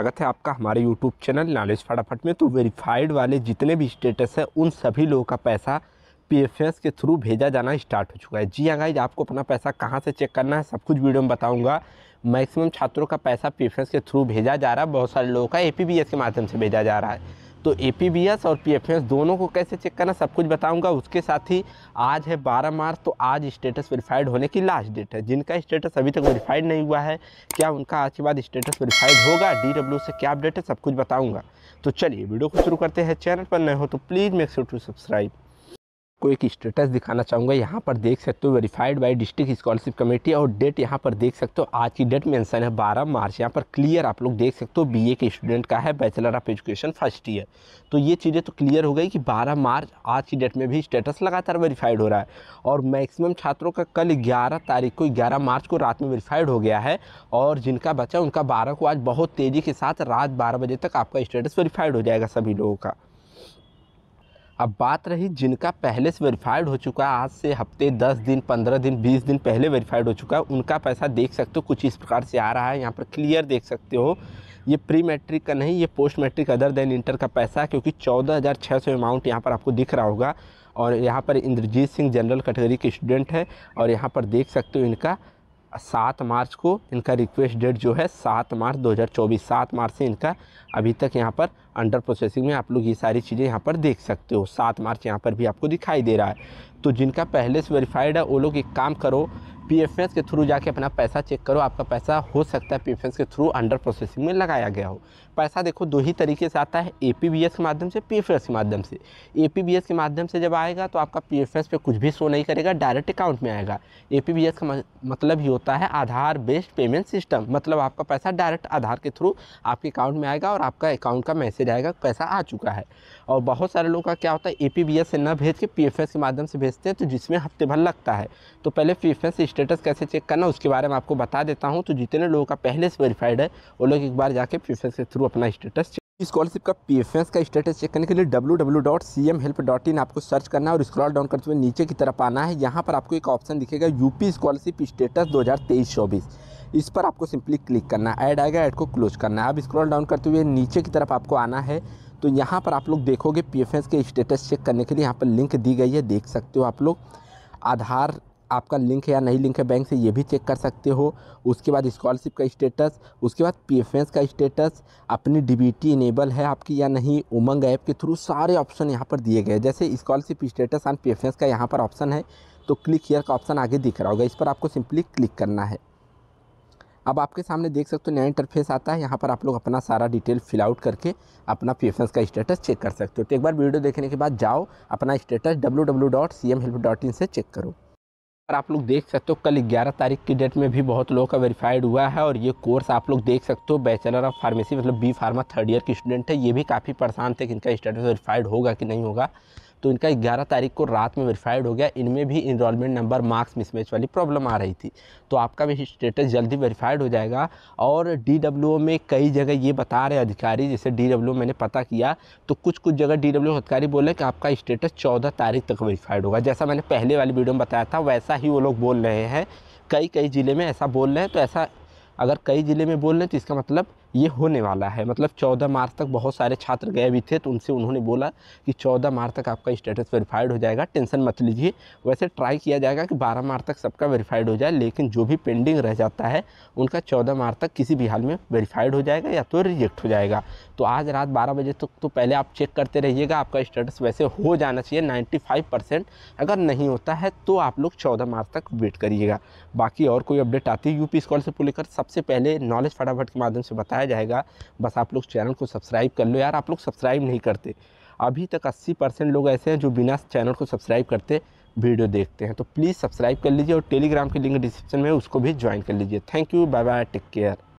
स्वागत है आपका हमारे यूट्यूब चैनल नॉलेज फटाफट में तो वेरीफाइड वाले जितने भी स्टेटस हैं उन सभी लोगों का पैसा एस के थ्रू भेजा जाना स्टार्ट हो चुका है जी हाँ गाइज आपको अपना पैसा कहाँ से चेक करना है सब कुछ वीडियो में बताऊँगा मैक्सिमम छात्रों का पैसा एस के थ्रू भेजा जा रहा है बहुत सारे लोगों का एस के माध्यम से भेजा जा रहा है तो ए और पी दोनों को कैसे चेक करना सब कुछ बताऊँगा उसके साथ ही आज है बारह मार्च तो आज स्टेटस वेरीफाइड होने की लास्ट डेट है जिनका स्टेटस अभी तक वेरीफाइड नहीं हुआ है क्या उनका आज के बाद स्टेटस वेरीफाइड होगा डी से क्या अपडेट है सब कुछ बताऊँगा तो चलिए वीडियो को शुरू करते हैं चैनल पर नए हो तो please make sure to subscribe आपको एक स्टेटस दिखाना चाहूँगा यहाँ पर देख सकते हो verified by district scholarship committee और डेट यहाँ पर देख सकते हो आज की डेट मेंशन है 12 मार्च यहाँ पर क्लियर आप लोग देख सकते हो बीए के स्टूडेंट का है bachelor of education first year तो ये चीज़ें तो क्लियर हो गई कि बारह मार्च आज की डेट में भी स्टेटस लगातार वेरीफाइड हो रहा है और मैक्सिमम छात्रों का कल ग्यारह तारीख को ग्यारह मार्च को रात में वेरीफाइड हो गया है और जिनका बच्चा उनका बारह को आज बहुत तेज़ी के साथ रात बारह बजे तक आपका स्टेटस वेरीफाइड हो जाएगा सभी लोगों का अब बात रही जिनका पहले से वेरीफाइड हो चुका है आज से हफ्ते दस दिन पंद्रह दिन बीस दिन पहले वेरीफाइड हो चुका है उनका पैसा देख सकते हो कुछ इस प्रकार से आ रहा है यहाँ पर क्लियर देख सकते हो ये प्री मैट्रिक का नहीं ये post matric other than inter का पैसा है क्योंकि चौदह हज़ार छः सौ अमाउंट यहाँ पर आपको दिख रहा होगा और यहाँ पर इंद्रजीत सिंह जनरल कैटेगरी के स्टूडेंट है और यहाँ पर देख सकते हो इनका सात मार्च को इनका रिक्वेस्ट डेट जो है सात मार्च 2024 सात मार्च से इनका अभी तक यहाँ पर अंडर प्रोसेसिंग में आप लोग ये सारी चीज़ें यहाँ पर देख सकते हो सात मार्च यहाँ पर भी आपको दिखाई दे रहा है तो जिनका पहले से वेरीफाइड है वो लोग एक काम करो पीएफएस के थ्रू जाके अपना पैसा चेक करो आपका पैसा हो सकता है पीएफएस के थ्रू अंडर प्रोसेसिंग में लगाया गया हो पैसा देखो दो ही तरीके से आता है एपीबीएस के माध्यम से पीएफएस के माध्यम से एपीबीएस के माध्यम से जब आएगा तो आपका पीएफएस पे कुछ भी शो नहीं करेगा डायरेक्ट अकाउंट में आएगा एस का मतलब ही होता है आधार बेस्ड पेमेंट सिस्टम मतलब आपका पैसा डायरेक्ट आधार के थ्रू आपके अकाउंट में आएगा और आपका अकाउंट का मैसेज आएगा पैसा आ चुका है और बहुत सारे लोगों का क्या होता है ए से न भेज के पी के माध्यम से भेजते हैं तो जिसमें हफ्ते भर लगता है तो पहले पी सिस्टम स्टेटस कैसे चेक करना उसके बारे में आपको बता देता हूँ तो जितने लोगों का पहले से वेरीफाइड है वो लोग एक बार जाके पी के थ्रू अपना स्टेटस स्कॉलरशिप का पी एफ का स्टेटस चेक करने के लिए W W dot C M help dot in आपको सर्च करना है और स्क्रॉल डाउन करते हुए नीचे की तरफ आना है यहाँ पर आपको एक ऑप्शन दिखेगा यूपी स्कॉलरशिप स्टेटस दो हज़ार तेईस चौबीस इस पर आपको सिंपली क्लिक करना है ऐड आएगा ऐड को क्लोज करना है अब स्क्रॉल डाउन करते हुए नीचे की तरफ आपको आना है तो यहाँ पर आप लोग देखोगे पी के स्टेटस चेक करने के लिए यहाँ पर लिंक दी गई है देख सकते हो आप लोग आधार आपका लिंक है या नहीं लिंक है बैंक से ये भी चेक कर सकते हो उसके बाद स्कॉलरशिप का स्टेटस उसके बाद पी का स्टेटस अपनी डीबीटी इनेबल है आपकी या नहीं उमंग ऐप के थ्रू सारे ऑप्शन यहाँ पर दिए गए जैसे स्कॉलरशिप स्टेटस एंड पी का यहाँ पर ऑप्शन है तो क्लिक हेयर का ऑप्शन आगे दिख रहा होगा इस पर आपको सिंपली क्लिक करना है अब आपके सामने देख सकते हो नया इंटरफेस आता है यहाँ पर आप लोग अपना सारा डिटेल फिल आउट करके अपना पी का स्टेटस चेक कर सकते हो तो एक बार वीडियो देखने के बाद जाओ अपना स्टेटस डब्ल्यू से चेक करो और आप लोग देख सकते हो कल 11 तारीख की डेट में भी बहुत लोगों का वेरीफाइड हुआ है और ये कोर्स आप लोग देख सकते हो बैचलर ऑफ फार्मेसी मतलब बी फार्मा थर्ड ईयर की स्टूडेंट है ये भी काफ़ी परेशान थे कि इनका स्टेटस वेरीफाइड होगा कि नहीं होगा तो इनका ग्यारह तारीख को रात में वेरीफाइड हो गया इनमें भी इनरोलमेंट नंबर मार्क्स मिसमैच वाली प्रॉब्लम आ रही थी तो आपका भी स्टेटस जल्दी वेरीफाइड हो जाएगा और डी में कई जगह ये बता रहे अधिकारी जैसे डी मैंने पता किया तो कुछ कुछ जगह डी अधिकारी बोले कि आपका स्टेटस चौदह तारीख तक वेरीफाइड होगा जैसा मैंने पहले वाली वीडियो में बताया था वैसा ही वो लोग बोल रहे हैं कई कई ज़िले में ऐसा बोल रहे हैं तो ऐसा अगर कई ज़िले में बोल रहे हैं तो इसका मतलब ये होने वाला है मतलब चौदह मार्च तक बहुत सारे छात्र गए भी थे तो उनसे उन्होंने बोला कि चौदह मार्च तक आपका स्टेटस वेरीफाइड हो जाएगा टेंशन मत लीजिए वैसे ट्राई किया जाएगा कि बारह मार्च तक सबका वेरीफाइड हो जाए लेकिन जो भी पेंडिंग रह जाता है उनका चौदह मार्च तक किसी भी हाल में वेरीफाइड हो जाएगा या तो रिजेक्ट हो जाएगा तो आज रात बारह बजे तक तो, पहले आप चेक करते रहिएगा आपका स्टेटस वैसे हो जाना चाहिए नाइन्टी फाइव परसेंट अगर नहीं होता है तो आप लोग चौदह मार्च तक वेट करिएगा बाकी और कोई अपडेट आती है यूपी स्कॉलरशिप को लेकर सबसे पहले नॉलेज फटाफट के माध्यम से बताया बताया जाएगा बस आप लोग चैनल को सब्सक्राइब कर लो यार आप लोग सब्सक्राइब नहीं करते अभी तक 80 परसेंट लोग ऐसे हैं जो बिना चैनल को सब्सक्राइब करते वीडियो देखते हैं तो प्लीज़ सब्सक्राइब कर लीजिए और टेलीग्राम के लिंक डिस्क्रिप्शन में उसको भी ज्वाइन कर लीजिए thank you bye bye take care